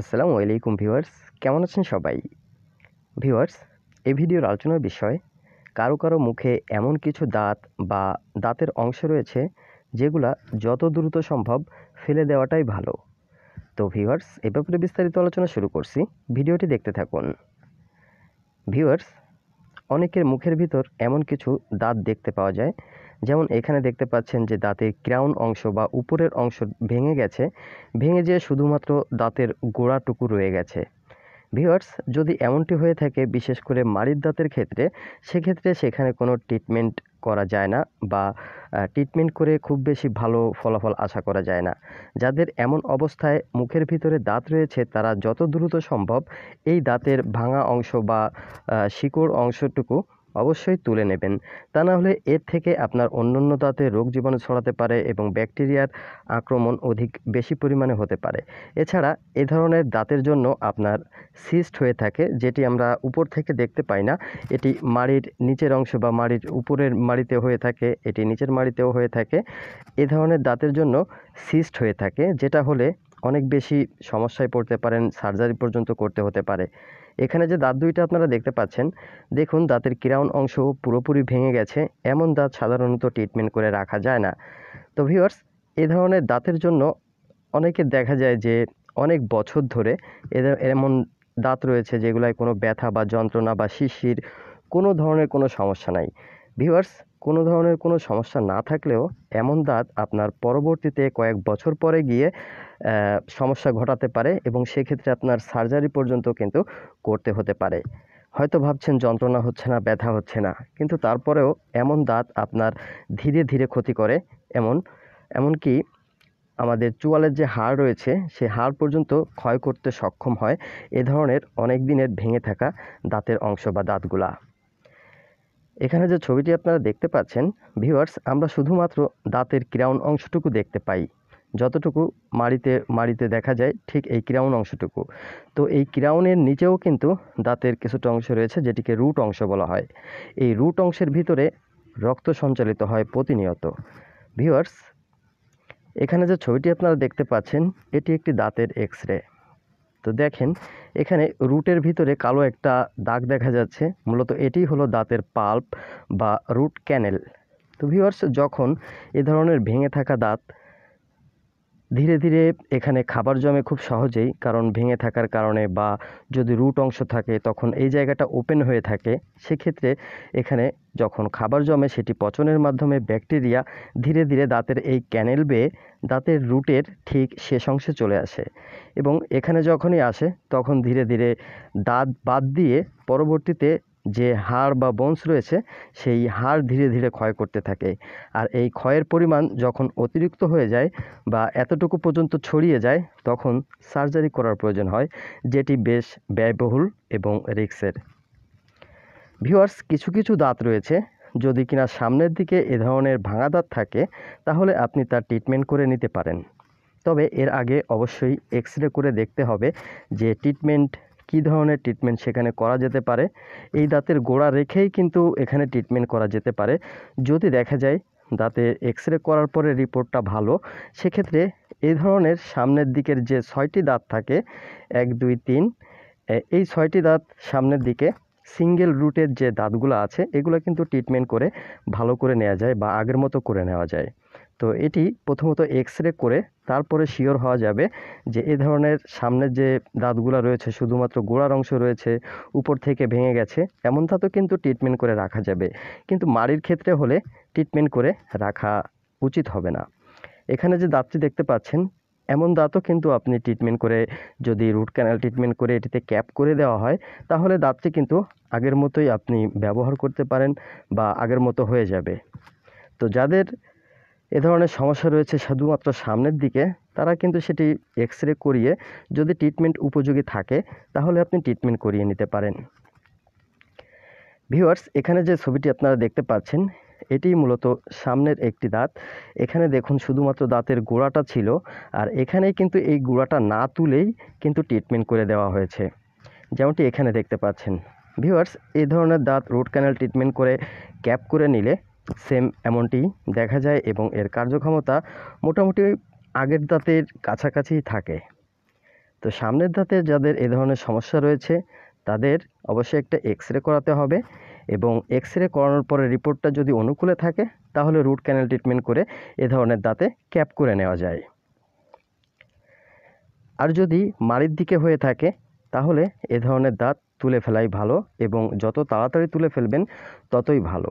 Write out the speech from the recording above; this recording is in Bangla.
আসসালামু আলাইকুম ভিউয়ার্স কেমন আছেন সবাই ভিউয়ার্স এই ভিডিওর আলোচনার বিষয় কারো কারো মুখে এমন কিছু দাঁত বা দাঁতের অংশ রয়েছে যেগুলা যত দ্রুত সম্ভব ফেলে দেওয়াটাই ভালো তো ভিউয়ার্স এ ব্যাপারে বিস্তারিত আলোচনা শুরু করছি ভিডিওটি দেখতে থাকুন ভিউয়ার্স অনেকের মুখের ভিতর এমন কিছু দাঁত দেখতে পাওয়া যায় যেমন এখানে দেখতে পাচ্ছেন যে দাঁতের ক্রাউন অংশ বা উপরের অংশ ভেঙে গেছে ভেঙে যেয়ে শুধুমাত্র দাঁতের গোড়াটুকু রয়ে গেছে ভিওয়ার্স যদি এমনটি হয়ে থাকে বিশেষ করে মাড়ির দাঁতের ক্ষেত্রে সেক্ষেত্রে সেখানে কোনো ট্রিটমেন্ট করা যায় না বা ট্রিটমেন্ট করে খুব বেশি ভালো ফলাফল আশা করা যায় না যাদের এমন অবস্থায় মুখের ভিতরে দাঁত রয়েছে তারা যত দ্রুত সম্ভব এই দাঁতের ভাঙা অংশ বা শিকড় অংশটুকু অবশ্যই তুলে নেবেন তা না হলে এর থেকে আপনার অন্যান্য দাঁতে রোগ জীবাণু ছড়াতে পারে এবং ব্যাকটেরিয়ার আক্রমণ অধিক বেশি পরিমাণে হতে পারে এছাড়া এ ধরনের দাঁতের জন্য আপনার সিস্ট হয়ে থাকে যেটি আমরা উপর থেকে দেখতে পাই না এটি মাড়ির নিচের অংশ বা মাড়ির উপরের মাড়িতে হয়ে থাকে এটি নিচের মাড়িতেও হয়ে থাকে এ ধরনের দাঁতের জন্য সিস্ট হয়ে থাকে যেটা হলে অনেক বেশি সমস্যায় পড়তে পারেন সার্জারি পর্যন্ত করতে হতে পারে এখানে যে দাঁত দুইটা আপনারা দেখতে পাচ্ছেন দেখুন দাঁতের কিরাউন অংশ পুরোপুরি ভেঙে গেছে এমন দাঁত সাধারণত ট্রিটমেন্ট করে রাখা যায় না তো ভিউয়ার্স এ ধরনের দাঁতের জন্য অনেকে দেখা যায় যে অনেক বছর ধরে এদের এমন দাঁত রয়েছে যেগুলায় কোনো ব্যথা বা যন্ত্রণা বা শিশির কোনো ধরনের কোনো সমস্যা নাই ভিউয়ার্স কোনো ধরনের কোনো সমস্যা না থাকলেও এমন দাঁত আপনার পরবর্তীতে কয়েক বছর পরে গিয়ে সমস্যা ঘটাতে পারে এবং সেক্ষেত্রে আপনার সার্জারি পর্যন্ত কিন্তু করতে হতে পারে হয়তো ভাবছেন যন্ত্রণা হচ্ছে না ব্যথা হচ্ছে না কিন্তু তারপরেও এমন দাঁত আপনার ধীরে ধীরে ক্ষতি করে এমন এমনকি আমাদের চুয়ালের যে হাড় রয়েছে সে হাড় পর্যন্ত ক্ষয় করতে সক্ষম হয় এ ধরনের অনেক দিনের ভেঙে থাকা দাঁতের অংশ বা দাঁতগুলা এখানে যে ছবিটি আপনারা দেখতে পাচ্ছেন ভিউয়ার্স আমরা শুধুমাত্র দাঁতের ক্রাউন অংশটুকু দেখতে পাই যতটুকু মাড়িতে মাড়িতে দেখা যায় ঠিক এই ক্রাউন অংশটুকু তো এই ক্রাউনের নিচেও কিন্তু দাঁতের কিছুটা অংশ রয়েছে যেটিকে রুট অংশ বলা হয় এই রুট অংশের ভিতরে রক্ত সঞ্চালিত হয় প্রতিনিয়ত ভিউয়ার্স এখানে যে ছবিটি আপনারা দেখতে পাচ্ছেন এটি একটি দাঁতের এক্স রে তো দেখেন এখানে রুটের ভিতরে কালো একটা দাগ দেখা যাচ্ছে মূলত এটি হলো দাঁতের পাল্প বা রুট ক্যানেল তো ভিউয়ার্স যখন এ ধরনের ভেঙে থাকা দাঁত ধীরে ধীরে এখানে খাবার জমে খুব সহজেই কারণ ভেঙে থাকার কারণে বা যদি রুট অংশ থাকে তখন এই জায়গাটা ওপেন হয়ে থাকে সেক্ষেত্রে এখানে যখন খাবার জমে সেটি পচনের মাধ্যমে ব্যাকটেরিয়া ধীরে ধীরে দাঁতের এই ক্যানেল বেয়ে দাঁতের রুটের ঠিক শেষ অংশে চলে আসে এবং এখানে যখনই আসে তখন ধীরে ধীরে দাঁত বাদ দিয়ে পরবর্তীতে যে হাড় বা বংশ রয়েছে সেই হাড় ধীরে ধীরে ক্ষয় করতে থাকে আর এই ক্ষয়ের পরিমাণ যখন অতিরিক্ত হয়ে যায় বা এতটুকু পর্যন্ত ছড়িয়ে যায় তখন সার্জারি করার প্রয়োজন হয় যেটি বেশ ব্যয়বহুল এবং রিক্সের ভিওয়ার্স কিছু কিছু দাঁত রয়েছে যদি কিনা সামনের দিকে এ ধরনের ভাঙা দাঁত থাকে তাহলে আপনি তার ট্রিটমেন্ট করে নিতে পারেন তবে এর আগে অবশ্যই এক্স রে করে দেখতে হবে যে ট্রিটমেন্ট কি ধরনের ট্রিটমেন্ট সেখানে করা যেতে পারে এই দাঁতের গোড়া রেখেই কিন্তু এখানে ট্রিটমেন্ট করা যেতে পারে যদি দেখা যায় দাঁতে এক্স রে করার পরে রিপোর্টটা ভালো সেক্ষেত্রে এই ধরনের সামনের দিকের যে ছয়টি দাঁত থাকে এক দুই তিন এই ছয়টি দাঁত সামনের দিকে সিঙ্গেল রুটের যে দাঁতগুলো আছে এগুলো কিন্তু ট্রিটমেন্ট করে ভালো করে নেওয়া যায় বা আগের মতো করে নেওয়া যায় তো এটি প্রথমত এক্স রে করে তারপরে শিওর হওয়া যাবে যে এ ধরনের সামনের যে দাঁতগুলো রয়েছে শুধুমাত্র গোড়ার অংশ রয়েছে উপর থেকে ভেঙে গেছে এমন তো কিন্তু ট্রিটমেন্ট করে রাখা যাবে কিন্তু মাড়ির ক্ষেত্রে হলে ট্রিটমেন্ট করে রাখা উচিত হবে না এখানে যে দাঁতটি দেখতে পাচ্ছেন এমন দাঁতও কিন্তু আপনি ট্রিটমেন্ট করে যদি রুট ক্যানাল ট্রিটমেন্ট করে এটিতে ক্যাপ করে দেওয়া হয় তাহলে দাঁতটি কিন্তু আগের মতোই আপনি ব্যবহার করতে পারেন বা আগের মতো হয়ে যাবে তো যাদের এ ধরনের সমস্যা রয়েছে শুধুমাত্র সামনের দিকে তারা কিন্তু সেটি এক্স রে করিয়ে যদি ট্রিটমেন্ট উপযোগী থাকে তাহলে আপনি ট্রিটমেন্ট করিয়ে নিতে পারেন ভিউয়ার্স এখানে যে ছবিটি আপনারা দেখতে পাচ্ছেন এটি মূলত সামনের একটি দাঁত এখানে দেখুন শুধুমাত্র দাঁতের গোড়াটা ছিল আর এখানেই কিন্তু এই গোড়াটা না তুলেই কিন্তু ট্রিটমেন্ট করে দেওয়া হয়েছে যেমনটি এখানে দেখতে পাচ্ছেন ভিউয়ার্স এই ধরনের দাঁত রুট ক্যানেল ট্রিটমেন্ট করে ক্যাপ করে নিলে সেম এমনটি দেখা যায় এবং এর কার্যক্ষমতা মোটামুটি আগের দাঁতের কাছাকাছি থাকে তো সামনের দাঁতে যাদের এ ধরনের সমস্যা রয়েছে তাদের অবশ্যই একটা এক্স রে করাতে হবে এবং এক্স রে করানোর পরে রিপোর্টটা যদি অনুকূলে থাকে তাহলে রুট ক্যানেল ট্রিটমেন্ট করে এ ধরনের দাঁতে ক্যাপ করে নেওয়া যায় আর যদি মাড়ির দিকে হয়ে থাকে তাহলে এ ধরনের দাঁত তুলে ফেলাই ভালো এবং যত তাড়াতাড়ি তুলে ফেলবেন ততই ভালো